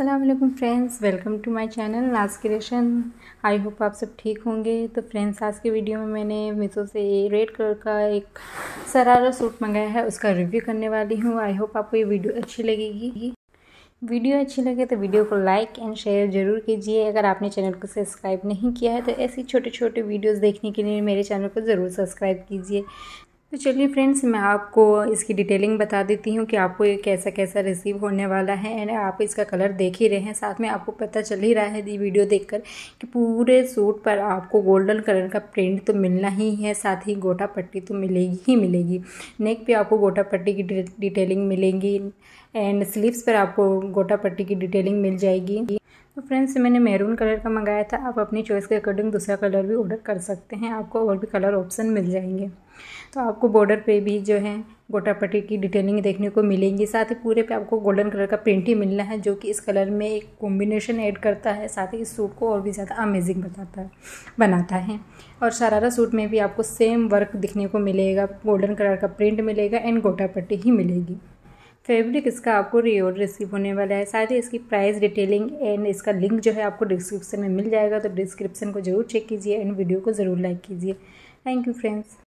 Aslam friends welcome to my channel Naaz creation I hope आप सब ठीक होंगे तो फ्रेंड्स आज के वीडियो में मैंने मीसो से रेड कलर का एक सरारा सूट मंगाया है उसका रिव्यू करने वाली हूँ आई होप आपको ये वीडियो अच्छी लगेगी वीडियो अच्छी लगे तो वीडियो को लाइक एंड शेयर ज़रूर कीजिए अगर आपने चैनल को सब्सक्राइब नहीं किया है तो ऐसी छोटे छोटे वीडियोज़ देखने के लिए मेरे चैनल को ज़रूर सब्सक्राइब कीजिए तो चलिए फ्रेंड्स मैं आपको इसकी डिटेलिंग बता देती हूँ कि आपको ये कैसा कैसा रिसीव होने वाला है एंड आप इसका कलर देख ही रहे हैं साथ में आपको पता चल ही रहा है ये वीडियो देखकर कि पूरे सूट पर आपको गोल्डन कलर का प्रिंट तो मिलना ही है साथ ही गोटा पट्टी तो मिलेगी ही मिलेगी नेक पे आपको गोटा पट्टी की डिटेलिंग मिलेंगी एंड स्लीव्स पर आपको गोटा पट्टी की डिटेलिंग मिल जाएगी तो फ्रेंड्स मैंने मेहरून कलर का मंगाया था आप अपनी चॉइस के अकॉर्डिंग दूसरा कलर भी ऑर्डर कर सकते हैं आपको और भी कलर ऑप्शन मिल जाएंगे तो आपको बॉर्डर पे भी जो है गोटापट्टी की डिटेलिंग देखने को मिलेंगी साथ ही पूरे पे आपको गोल्डन कलर का पेंट ही मिलना है जो कि इस कलर में एक कॉम्बिनेशन ऐड करता है साथ ही इस सूट को और भी ज़्यादा अमेजिंग बताता है बनाता है और शरारा सूट में भी आपको सेम वर्क दिखने को मिलेगा गोल्डन कलर का प्रिंट मिलेगा एंड गोटापट्टी ही मिलेगी फेब्रिक इसका आपको रीओर रिसीव होने वाला है साथ ही इसकी प्राइस डिटेलिंग एंड इसका लिंक जो है आपको डिस्क्रिप्शन में मिल जाएगा तो डिस्क्रिप्शन को जरूर चेक कीजिए एंड वीडियो को ज़रूर लाइक कीजिए थैंक यू फ्रेंड्स